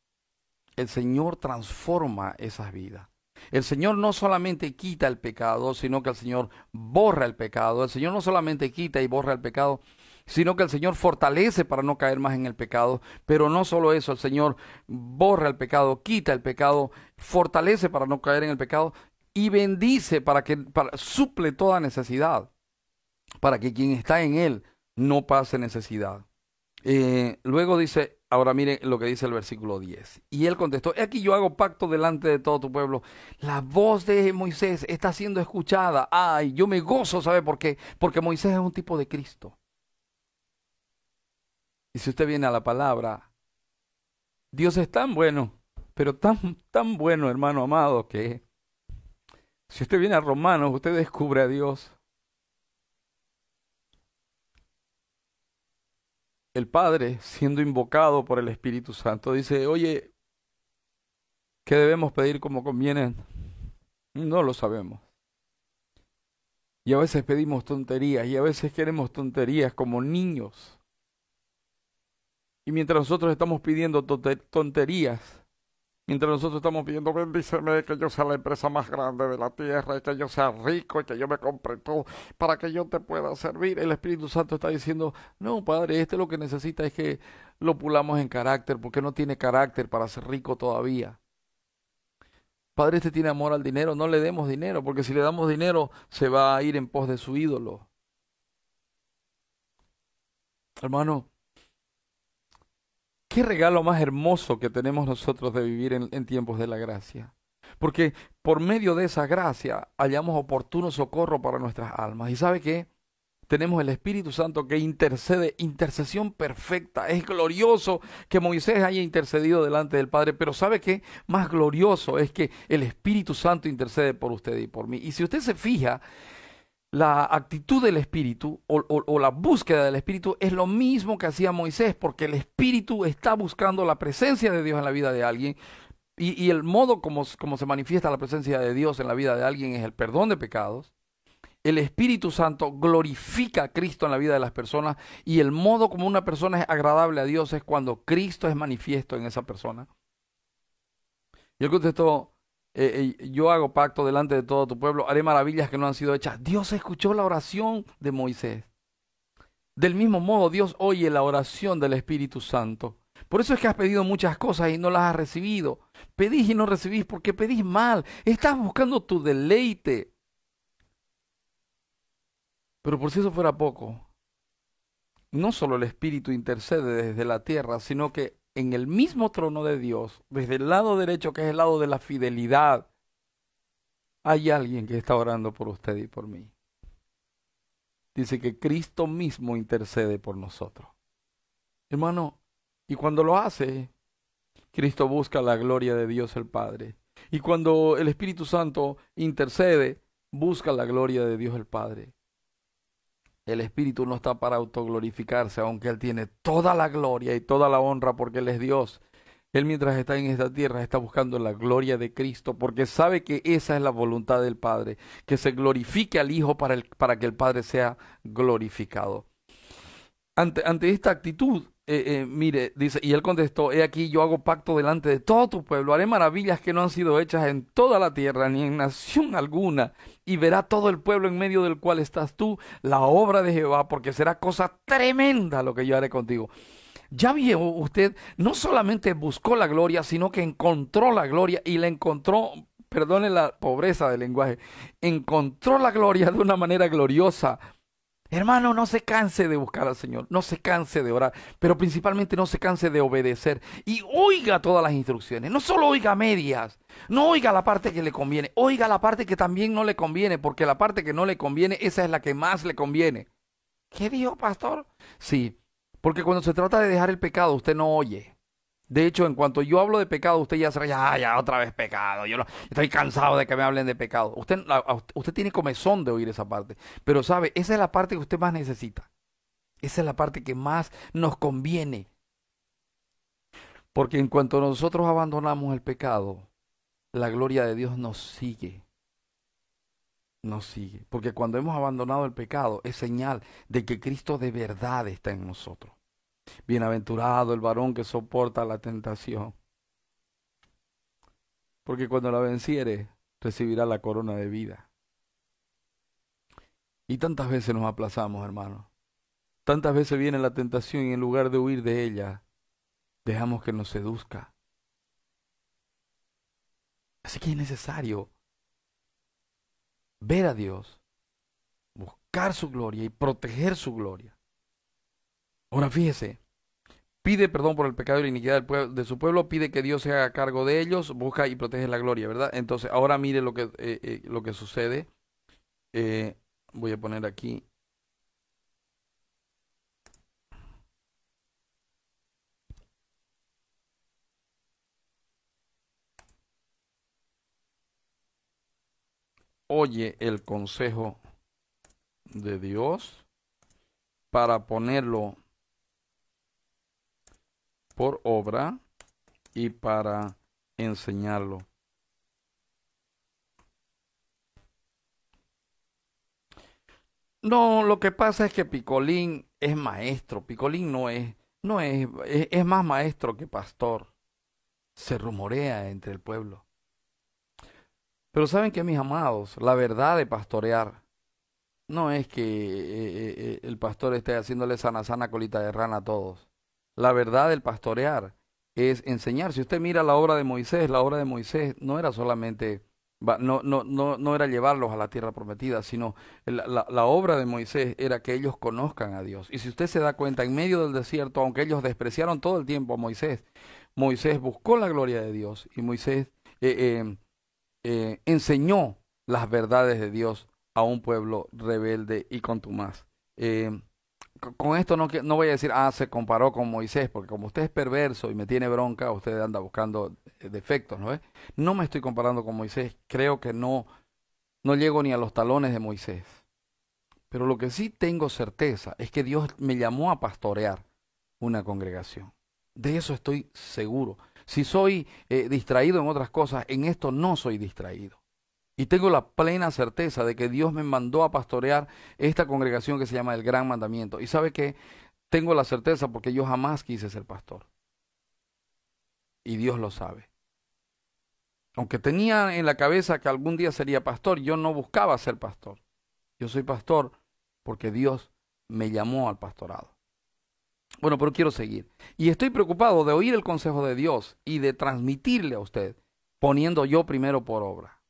el Señor transforma esas vidas. El Señor no solamente quita el pecado, sino que el Señor borra el pecado. El Señor no solamente quita y borra el pecado, sino que el Señor fortalece para no caer más en el pecado. Pero no solo eso, el Señor borra el pecado, quita el pecado, fortalece para no caer en el pecado y bendice para que suple toda necesidad, para que quien está en Él no pase necesidad. Eh, luego dice, ahora miren lo que dice el versículo 10. Y él contestó, aquí yo hago pacto delante de todo tu pueblo. La voz de Moisés está siendo escuchada. Ay, yo me gozo, ¿sabe por qué? Porque Moisés es un tipo de Cristo. Y si usted viene a la palabra, Dios es tan bueno, pero tan, tan bueno, hermano amado, que si usted viene a Romanos, usted descubre a Dios. El Padre, siendo invocado por el Espíritu Santo, dice, oye, ¿qué debemos pedir como conviene? No lo sabemos. Y a veces pedimos tonterías y a veces queremos tonterías como niños. Y mientras nosotros estamos pidiendo tonterías, mientras nosotros estamos pidiendo, bendíceme que yo sea la empresa más grande de la tierra, y que yo sea rico, y que yo me compre todo, para que yo te pueda servir, el Espíritu Santo está diciendo, no, Padre, este lo que necesita es que lo pulamos en carácter, porque no tiene carácter para ser rico todavía. Padre, este tiene amor al dinero, no le demos dinero, porque si le damos dinero se va a ir en pos de su ídolo. Hermano, qué regalo más hermoso que tenemos nosotros de vivir en, tiempos de la gracia. Porque por medio de esa gracia hallamos oportuno socorro para nuestras almas. ¿Y sabe que Tenemos el Espíritu Santo que intercede, intercesión perfecta. Es glorioso que Moisés haya intercedido delante del Padre, pero ¿sabe que Más glorioso es que el Espíritu Santo intercede por usted y por mí. Y si usted se fija, la actitud del espíritu o, la búsqueda del espíritu es lo mismo que hacía Moisés, porque el espíritu está buscando la presencia de Dios en la vida de alguien y, el modo como, se manifiesta la presencia de Dios en la vida de alguien es el perdón de pecados. El Espíritu Santo glorifica a Cristo en la vida de las personas y el modo como una persona es agradable a Dios es cuando Cristo es manifiesto en esa persona. Yo contesto eh, eh, yo hago pacto delante de todo tu pueblo, haré maravillas que no han sido hechas. Dios escuchó la oración de Moisés. Del mismo modo, Dios oye la oración del Espíritu Santo. Por eso es que has pedido muchas cosas y no las has recibido. Pedís y no recibís porque pedís mal. Estás buscando tu deleite. Pero por si eso fuera poco, no solo el Espíritu intercede desde la tierra, sino que en el mismo trono de Dios, desde el lado derecho, que es el lado de la fidelidad, hay alguien que está orando por usted y por mí. Dice que Cristo mismo intercede por nosotros. Hermano, y cuando lo hace, Cristo busca la gloria de Dios el Padre. Y cuando el Espíritu Santo intercede, busca la gloria de Dios el Padre. El Espíritu no está para autoglorificarse, aunque Él tiene toda la gloria y toda la honra porque Él es Dios. Él mientras está en esta tierra está buscando la gloria de Cristo porque sabe que esa es la voluntad del Padre, que se glorifique al Hijo para, para que el Padre sea glorificado. Ante, ante esta actitud, eh, eh, mire, dice, y él contestó, he aquí yo hago pacto delante de todo tu pueblo, haré maravillas que no han sido hechas en toda la tierra, ni en nación alguna, y verá todo el pueblo en medio del cual estás tú la obra de Jehová, porque será cosa tremenda lo que yo haré contigo. Ya vio usted, no solamente buscó la gloria, sino que encontró la gloria y la encontró, perdone la pobreza del lenguaje, encontró la gloria de una manera gloriosa, Hermano, no se canse de buscar al Señor, no se canse de orar, pero principalmente no se canse de obedecer y oiga todas las instrucciones, no solo oiga medias, no oiga la parte que le conviene, oiga la parte que también no le conviene, porque la parte que no le conviene, esa es la que más le conviene. ¿Qué dijo, pastor? Sí, porque cuando se trata de dejar el pecado, usted no oye. De hecho, en cuanto yo hablo de pecado, usted ya se ya, ah, ya otra vez pecado. Yo estoy cansado de que me hablen de pecado. Usted, usted tiene comezón de oír esa parte. Pero sabe, esa es la parte que usted más necesita. Esa es la parte que más nos conviene. Porque en cuanto nosotros abandonamos el pecado, la gloria de Dios nos sigue. Nos sigue. Porque cuando hemos abandonado el pecado es señal de que Cristo de verdad está en nosotros. Bienaventurado el varón que soporta la tentación. Porque cuando la venciere, recibirá la corona de vida. Y tantas veces nos aplazamos, hermano. Tantas veces viene la tentación y en lugar de huir de ella, dejamos que nos seduzca. Así que es necesario ver a Dios, buscar su gloria y proteger su gloria. Ahora fíjese, pide perdón por el pecado y la iniquidad de su pueblo, pide que Dios se haga cargo de ellos, busca y protege la gloria, ¿verdad? Entonces, ahora mire lo que, eh, eh, lo que sucede. Eh, voy a poner aquí. Oye el consejo de Dios para ponerlo por obra y para enseñarlo. No, lo que pasa es que Picolín es maestro. Picolín no es, no es, es, más maestro que pastor. Se rumorea entre el pueblo. Pero saben que mis amados, la verdad de pastorear no es que eh, eh, eh, el pastor esté haciéndole sana sana colita de rana a todos la verdad del pastorear es enseñar. Si usted mira la obra de Moisés, la obra de Moisés no era solamente, no, no, no, era llevarlos a la tierra prometida, sino la, obra de Moisés era que ellos conozcan a Dios. Y si usted se da cuenta, en medio del desierto, aunque ellos despreciaron todo el tiempo a Moisés, Moisés buscó la gloria de Dios y Moisés eh, em, eh, enseñó las verdades de Dios a un pueblo rebelde y contumaz. Em, con esto no, voy a decir, ah, se comparó con Moisés, porque como usted es perverso y me tiene bronca, usted anda buscando eh, defectos, ¿no es? No me estoy comparando con Moisés, creo que no, no llego ni a los talones de Moisés. Pero lo que sí tengo certeza es que Dios me llamó a pastorear una congregación. De eso estoy seguro. Si soy eh, distraído en otras cosas, en esto no soy distraído. Y tengo la plena certeza de que Dios me mandó a pastorear esta congregación que se llama el Gran Mandamiento. Y sabe que tengo la certeza porque yo jamás quise ser pastor. Y Dios lo sabe. Aunque tenía en la cabeza que algún día sería pastor, yo no buscaba ser pastor. Yo soy pastor porque Dios me llamó al pastorado. Bueno, pero quiero seguir. Y estoy preocupado de oír el consejo de Dios y de transmitirle a usted, poniendo yo primero por obra.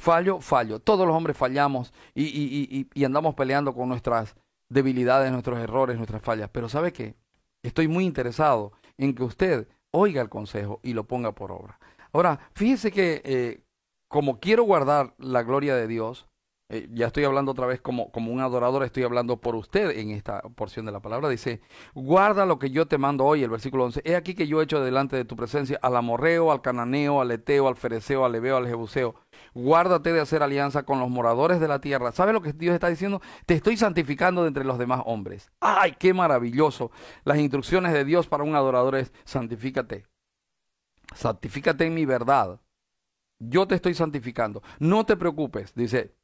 Fallo, fallo. Todos los hombres fallamos y, andamos peleando con nuestras debilidades, nuestros errores, nuestras fallas. Pero ¿sabe qué? Estoy muy interesado en que usted oiga el consejo y lo ponga por obra. Ahora, fíjese que eh, como quiero guardar la gloria de Dios, eh, ya estoy hablando otra vez como, como un adorador, estoy hablando por usted en esta porción de la palabra. Dice, guarda lo que yo te mando hoy, el versículo 11. Es aquí que yo he hecho delante de tu presencia al amorreo, al cananeo, al eteo, al fereceo, al leveo, al jebuseo. Guárdate de hacer alianza con los moradores de la tierra. ¿Sabes lo que Dios está diciendo? Te estoy santificando de entre los demás hombres. ¡Ay, qué maravilloso! Las instrucciones de Dios para un adorador es, santifícate. Santifícate en mi verdad. Yo te estoy santificando. No te preocupes, dice,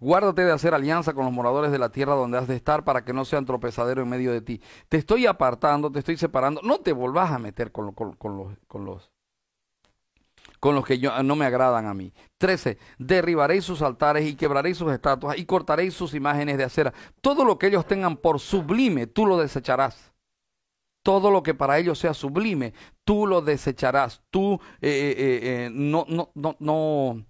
Guárdate de hacer alianza con los moradores de la tierra donde has de estar para que no sean tropezadero en medio de ti. Te estoy apartando, te estoy separando. No te volvas a meter con, los, con los con los que no me agradan a mí. 13. Derribaréis sus altares y quebraréis sus estatuas y cortaréis sus imágenes de acera. Todo lo que ellos tengan por sublime, tú lo desecharás. Todo lo que para ellos sea sublime, tú lo desecharás. Tú eh, eh, eh, no, no, no, no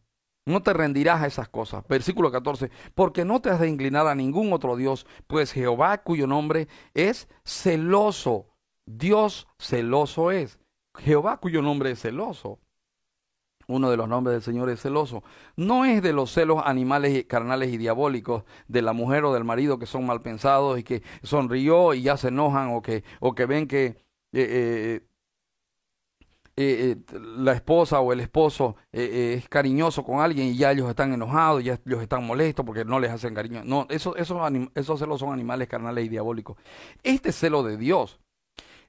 no te rendirás a esas cosas. Versículo 14. Porque no te has de inclinar a ningún otro Dios, pues Jehová, cuyo nombre es celoso. Dios celoso es. Jehová, cuyo nombre es celoso. Uno de los nombres del Señor es celoso. No es de los celos animales, carnales y diabólicos, de la mujer o del marido que son mal pensados y que sonrió y ya se enojan o que, o que ven que eh, eh, eh, eh, la esposa o el esposo eh, es cariñoso con alguien y ya ellos están enojados, ya ellos están molestos porque no les hacen cariño. No, esos celos son animales carnales y diabólicos. Este celo de Dios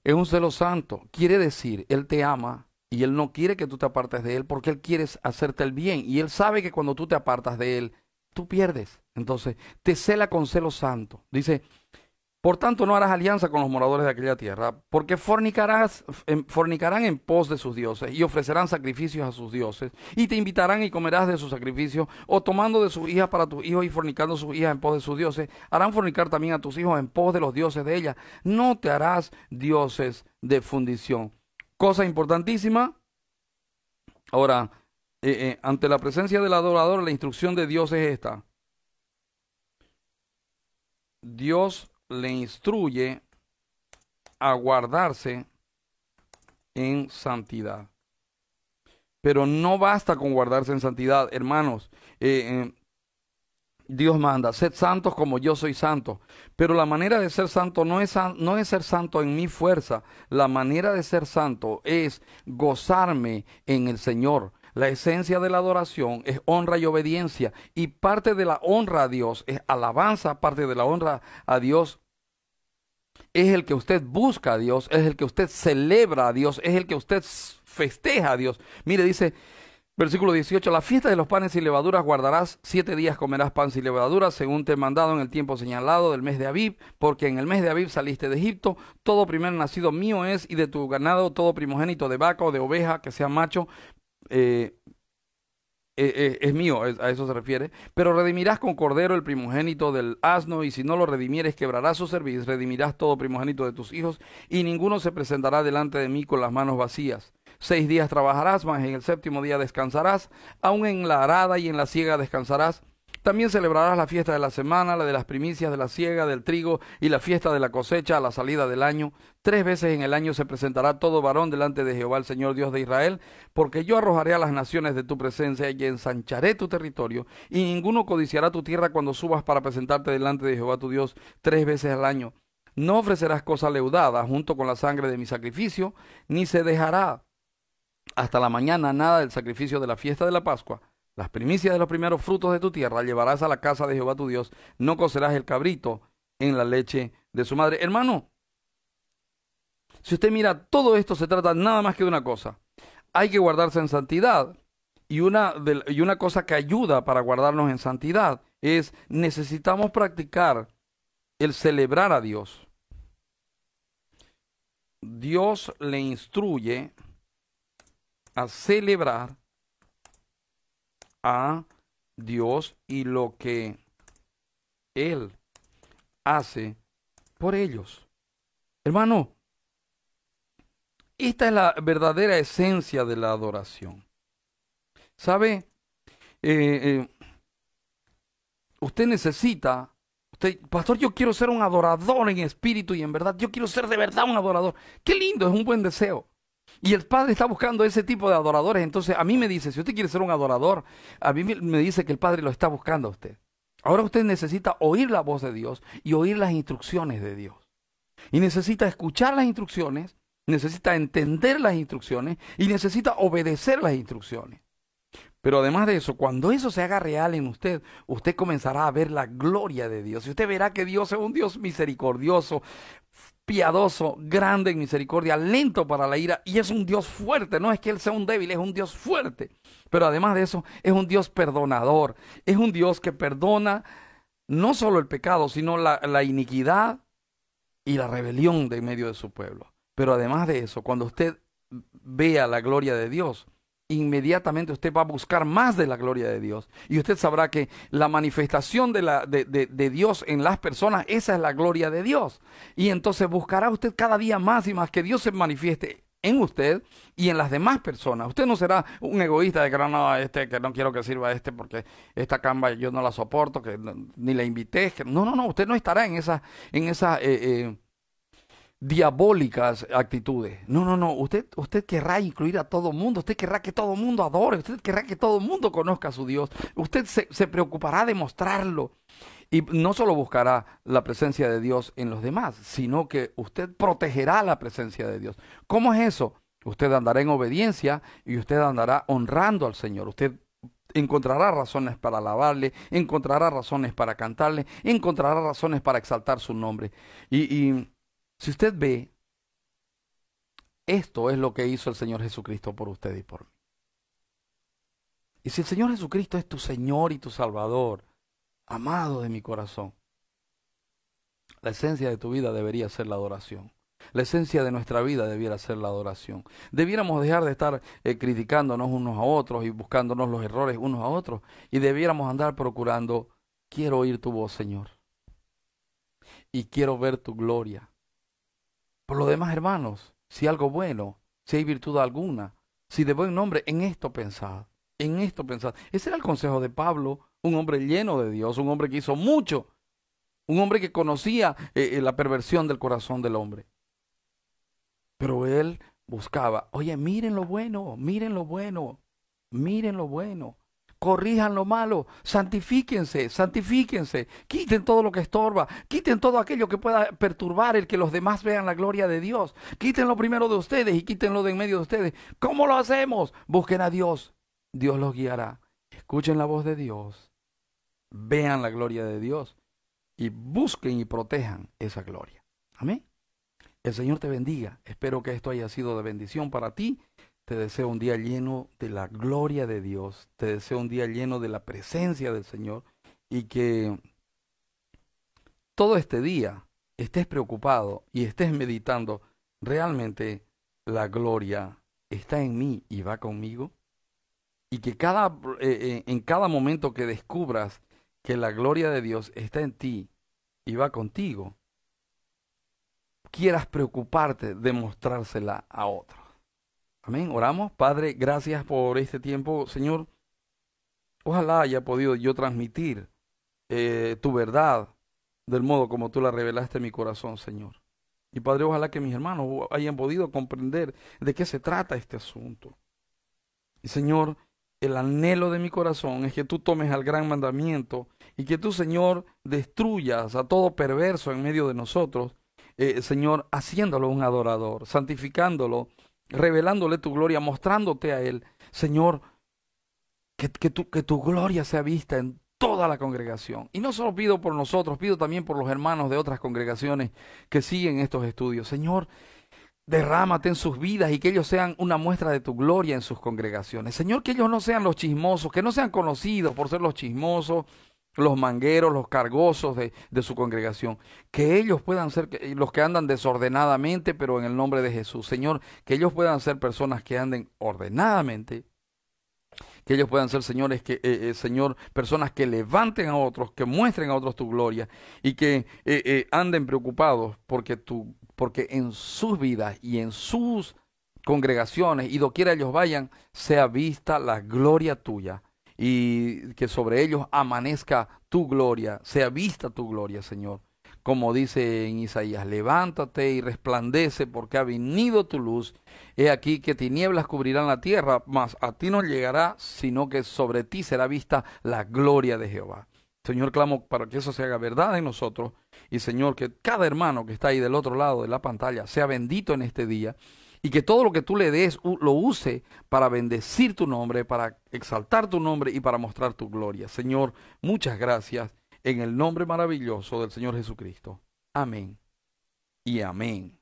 es un celo santo. Quiere decir, Él te ama y Él no quiere que tú te apartes de Él porque Él quiere hacerte el bien. Y Él sabe que cuando tú te apartas de Él, tú pierdes. Entonces, te cela con celo santo. Dice, por tanto, no harás alianza con los moradores de aquella tierra, porque fornicarás, em, fornicarán en pos de sus dioses y ofrecerán sacrificios a sus dioses, y te invitarán y comerás de sus sacrificios, o tomando de sus hijas para tus hijos y fornicando sus hijas en pos de sus dioses, harán fornicar también a tus hijos en pos de los dioses de ella. No te harás dioses de fundición. Cosa importantísima. Ahora, eh, eh, ante la presencia del adorador, la instrucción de Dios es esta. Dios le instruye a guardarse en santidad. Pero no basta con guardarse en santidad, hermanos. Eh, eh, Dios manda, sed santos como yo soy santo. Pero la manera de ser santo no es, no es ser santo en mi fuerza. La manera de ser santo es gozarme en el Señor, la esencia de la adoración es honra y obediencia. Y parte de la honra a Dios es alabanza, parte de la honra a Dios es el que usted busca a Dios, es el que usted celebra a Dios, es el que usted festeja a Dios. Mire, dice versículo 18, la fiesta de los panes y levaduras guardarás, siete días comerás pan y levaduras, según te he mandado en el tiempo señalado del mes de Abib, porque en el mes de Abib saliste de Egipto, todo primer nacido mío es, y de tu ganado todo primogénito de vaca o de oveja, que sea macho, eh, eh, eh, es mío, a eso se refiere. Pero redimirás con cordero el primogénito del asno, y si no lo redimieres, quebrará su servicio, redimirás todo primogénito de tus hijos, y ninguno se presentará delante de mí con las manos vacías. Seis días trabajarás, más en el séptimo día descansarás, aun en la arada y en la siega descansarás, también celebrarás la fiesta de la semana, la de las primicias de la siega, del trigo y la fiesta de la cosecha a la salida del año. Tres veces en el año se presentará todo varón delante de Jehová el Señor Dios de Israel, porque yo arrojaré a las naciones de tu presencia y ensancharé tu territorio, y ninguno codiciará tu tierra cuando subas para presentarte delante de Jehová tu Dios tres veces al año. No ofrecerás cosa leudada junto con la sangre de mi sacrificio, ni se dejará hasta la mañana nada del sacrificio de la fiesta de la Pascua las primicias de los primeros frutos de tu tierra llevarás a la casa de Jehová tu Dios. No cocerás el cabrito en la leche de su madre. Hermano, si usted mira, todo esto se trata nada más que de una cosa. Hay que guardarse en santidad. Y una, y una cosa que ayuda para guardarnos en santidad es necesitamos practicar el celebrar a Dios. Dios le instruye a celebrar a Dios y lo que Él hace por ellos. Hermano, esta es la verdadera esencia de la adoración. ¿Sabe? Eh, eh, usted necesita, usted, pastor, yo quiero ser un adorador en espíritu y en verdad, yo quiero ser de verdad un adorador. Qué lindo, es un buen deseo. Y el Padre está buscando ese tipo de adoradores. Entonces a mí me dice, si usted quiere ser un adorador, a mí me dice que el Padre lo está buscando a usted. Ahora usted necesita oír la voz de Dios y oír las instrucciones de Dios. Y necesita escuchar las instrucciones, necesita entender las instrucciones y necesita obedecer las instrucciones. Pero además de eso, cuando eso se haga real en usted, usted comenzará a ver la gloria de Dios. Y usted verá que Dios es un Dios misericordioso, piadoso, grande en misericordia, lento para la ira y es un Dios fuerte. No es que Él sea un débil, es un Dios fuerte. Pero además de eso, es un Dios perdonador. Es un Dios que perdona no solo el pecado, sino la, la iniquidad y la rebelión de medio de su pueblo. Pero además de eso, cuando usted vea la gloria de Dios, inmediatamente usted va a buscar más de la gloria de Dios. Y usted sabrá que la manifestación de, la, de, Dios en las personas, esa es la gloria de Dios. Y entonces buscará usted cada día más y más que Dios se manifieste en usted y en las demás personas. Usted no será un egoísta de que no, este, que no quiero que sirva este porque esta camba yo no la soporto, que ni la invité. No, no, no, usted no estará en esa, en esa eh, eh, diabólicas actitudes. No, no, no. Usted, usted querrá incluir a todo mundo. Usted querrá que todo mundo adore. Usted querrá que todo mundo conozca a su Dios. Usted se, se preocupará de mostrarlo. Y no solo buscará la presencia de Dios en los demás, sino que usted protegerá la presencia de Dios. ¿Cómo es eso? Usted andará en obediencia y usted andará honrando al Señor. Usted encontrará razones para alabarle, encontrará razones para cantarle, encontrará razones para exaltar su nombre. Y, y si usted ve, esto es lo que hizo el Señor Jesucristo por usted y por mí. Y si el Señor Jesucristo es tu Señor y tu Salvador, amado de mi corazón, la esencia de tu vida debería ser la adoración. La esencia de nuestra vida debiera ser la adoración. Debiéramos dejar de estar eh, criticándonos unos a otros y buscándonos los errores unos a otros. Y debiéramos andar procurando, quiero oír tu voz, Señor. Y quiero ver tu gloria. Por lo demás, hermanos, si algo bueno, si hay virtud alguna, si de buen nombre, en esto pensad, en esto pensad. Ese era el consejo de Pablo, un hombre lleno de Dios, un hombre que hizo mucho, un hombre que conocía eh, eh, la perversión del corazón del hombre. Pero él buscaba, oye, miren lo bueno, miren lo bueno, miren lo bueno corrijan lo malo, santifíquense, santifíquense, quiten todo lo que estorba, quiten todo aquello que pueda perturbar el que los demás vean la gloria de Dios, quiten lo primero de ustedes y quítenlo de en medio de ustedes. ¿Cómo lo hacemos? Busquen a Dios, Dios los guiará. Escuchen la voz de Dios, vean la gloria de Dios y busquen y protejan esa gloria. Amén. El Señor te bendiga. Espero que esto haya sido de bendición para ti te deseo un día lleno de la gloria de Dios. Te deseo un día lleno de la presencia del Señor. Y que todo este día estés preocupado y estés meditando, realmente la gloria está en mí y va conmigo. Y que cada, eh, eh, en cada momento que descubras que la gloria de Dios está en ti y va contigo, quieras preocuparte de mostrársela a otros. Amén. Oramos. Padre, gracias por este tiempo. Señor, ojalá haya podido yo transmitir eh, tu verdad del modo como tú la revelaste en mi corazón, Señor. Y Padre, ojalá que mis hermanos hayan podido comprender de qué se trata este asunto. Y Señor, el anhelo de mi corazón es que tú tomes al gran mandamiento y que tú, Señor, destruyas a todo perverso en medio de nosotros, eh, Señor, haciéndolo un adorador, santificándolo revelándole tu gloria, mostrándote a Él. Señor, que, tu, tu gloria sea vista en toda la congregación. Y no solo pido por nosotros, pido también por los hermanos de otras congregaciones que siguen estos estudios. Señor, derrámate en sus vidas y que ellos sean una muestra de tu gloria en sus congregaciones. Señor, que ellos no sean los chismosos, que no sean conocidos por ser los chismosos, los mangueros, los cargosos de, su congregación. Que ellos puedan ser los que andan desordenadamente, pero en el nombre de Jesús. Señor, que ellos puedan ser personas que anden ordenadamente. Que ellos puedan ser, señores, que, eh, eh, Señor, personas que levanten a otros, que muestren a otros tu gloria y que eh, anden preocupados porque, tu, porque en sus vidas y en sus congregaciones y doquiera ellos vayan, sea vista la gloria tuya y que sobre ellos amanezca tu gloria, sea vista tu gloria, Señor. Como dice en Isaías, levántate y resplandece porque ha venido tu luz. He aquí que tinieblas cubrirán la tierra, mas a ti no llegará, sino que sobre ti será vista la gloria de Jehová. Señor, clamo para que eso se haga verdad en nosotros. Y Señor, que cada hermano que está ahí del otro lado de la pantalla sea bendito en este día y que todo lo que tú le des lo use para bendecir tu nombre, para exaltar tu nombre y para mostrar tu gloria. Señor, muchas gracias en el nombre maravilloso del Señor Jesucristo. Amén y amén.